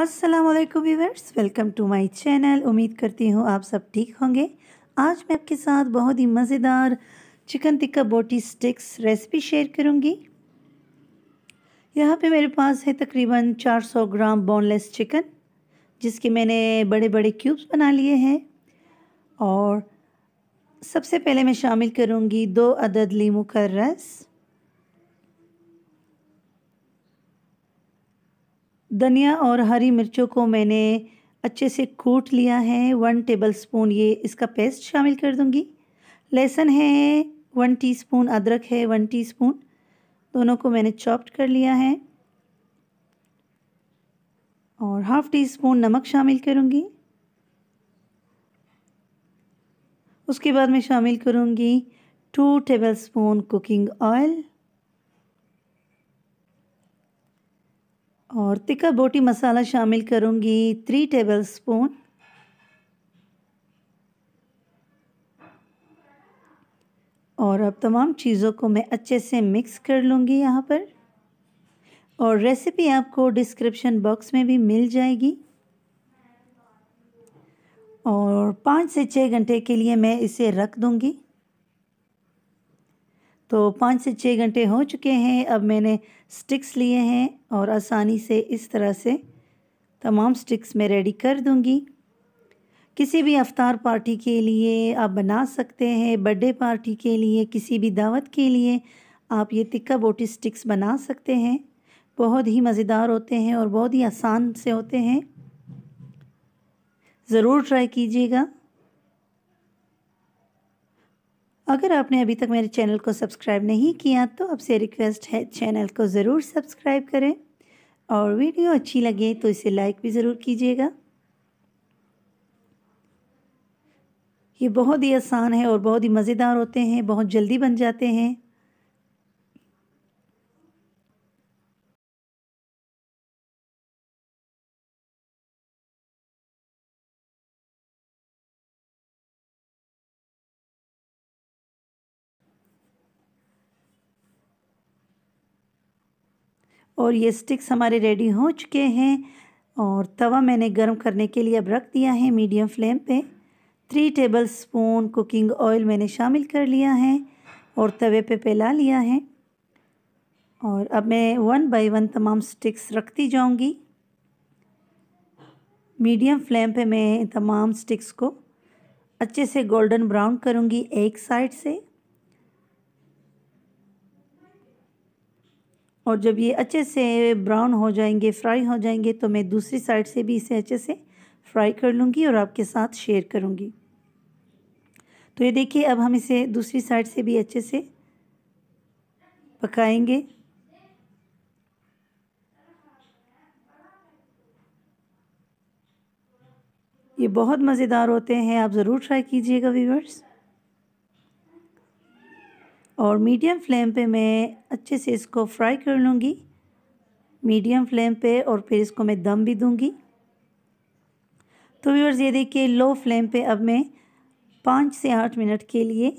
अस्सलाम वालेकुम viewers welcome to my channel उम्मीद करती हूँ आप सब ठीक होंगे आज मैं आपके साथ बहुत ही मज़ेदार चिकन टिक्का बोटी स्टिक्स रेसिपी शेयर करूँगी यहाँ पे मेरे पास है तकरीबन 400 ग्राम बोनलेस चिकन जिसके मैंने बड़े बड़े क्यूब्स बना लिए हैं और सबसे पहले मैं शामिल करूँगी दो अदद लीमू का रस धनिया और हरी मिर्चों को मैंने अच्छे से कूट लिया है वन टेबल स्पून ये इसका पेस्ट शामिल कर दूँगी लहसुन है वन टीस्पून अदरक है वन टीस्पून दोनों को मैंने चॉप्ड कर लिया है और हाफ़ टी स्पून नमक शामिल करूँगी उसके बाद मैं शामिल करूँगी two tablespoon cooking oil और तिक्का बोटी मसाला शामिल करूँगी थ्री टेबल स्पून और अब तमाम चीज़ों को मैं अच्छे से मिक्स कर लूँगी यहाँ पर और रेसिपी आपको डिस्क्रिप्शन बॉक्स में भी मिल जाएगी और पाँच से छः घंटे के लिए मैं इसे रख दूँगी तो पाँच से छः घंटे हो चुके हैं अब मैंने स्टिक्स लिए हैं और आसानी से इस तरह से तमाम स्टिक्स मैं रेडी कर दूँगी किसी भी अवतार पार्टी के लिए आप बना सकते हैं बर्थडे पार्टी के लिए किसी भी दावत के लिए आप ये तिक्का बोटी स्टिक्स बना सकते हैं बहुत ही मज़ेदार होते हैं और बहुत ही आसान से होते हैं ज़रूर ट्राई कीजिएगा अगर आपने अभी तक मेरे चैनल को सब्सक्राइब नहीं किया तो आपसे रिक्वेस्ट है चैनल को ज़रूर सब्सक्राइब करें और वीडियो अच्छी लगे तो इसे लाइक भी ज़रूर कीजिएगा ये बहुत ही आसान है और बहुत ही मज़ेदार होते हैं बहुत जल्दी बन जाते हैं और ये स्टिक्स हमारे रेडी हो चुके हैं और तवा मैंने गर्म करने के लिए अब रख दिया है मीडियम फ्लेम पे three tablespoon cooking oil मैंने शामिल कर लिया है और तवे पे फैला लिया है और अब मैं वन बाय वन तमाम स्टिक्स रखती जाऊंगी मीडियम फ्लेम पे मैं तमाम स्टिक्स को अच्छे से गोल्डन ब्राउन करूंगी एक साइड से और जब ये अच्छे से ब्राउन हो जाएंगे फ्राई हो जाएंगे तो मैं दूसरी साइड से भी इसे अच्छे से फ्राई कर लूँगी और आपके साथ शेयर करूँगी तो ये देखिए अब हम इसे दूसरी साइड से भी अच्छे से पकाएंगे ये बहुत मज़ेदार होते हैं आप ज़रूर ट्राई कीजिएगा व्यूवर्स और मीडियम फ्लेम पे मैं अच्छे से इसको फ्राई कर लूँगी मीडियम फ्लेम पे और फिर इसको मैं दम भी दूँगी तो व्यूअर्स ये देखिए लो फ्लेम पे अब मैं पाँच से आठ मिनट के लिए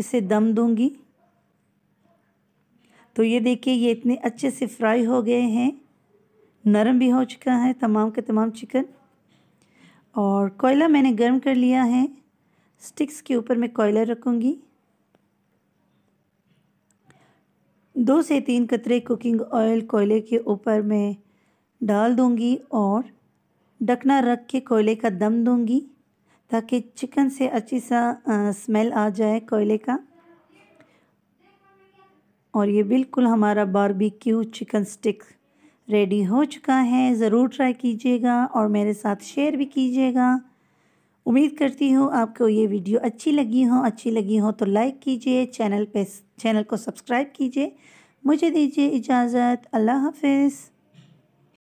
इसे दम दूँगी तो ये देखिए ये इतने अच्छे से फ्राई हो गए हैं नरम भी हो चुका है तमाम के तमाम चिकन और कोयला मैंने गर्म कर लिया है स्टिक्स के ऊपर मैं कोयला रखूँगी दो से तीन कतरे कुकिंग ऑयल कोयले के ऊपर मैं डाल दूंगी और ढकना रख के कोयले का दम दूंगी ताकि चिकन से अच्छी सा स्मेल आ जाए कोयले का और ये बिल्कुल हमारा बारबेक्यू चिकन स्टिक रेडी हो चुका है ज़रूर ट्राई कीजिएगा और मेरे साथ शेयर भी कीजिएगा उम्मीद करती हूँ आपको ये वीडियो अच्छी लगी हो अच्छी लगी हो तो लाइक कीजिए चैनल पे चैनल को सब्सक्राइब कीजिए मुझे दीजिए इजाज़त अल्लाह हाफिज़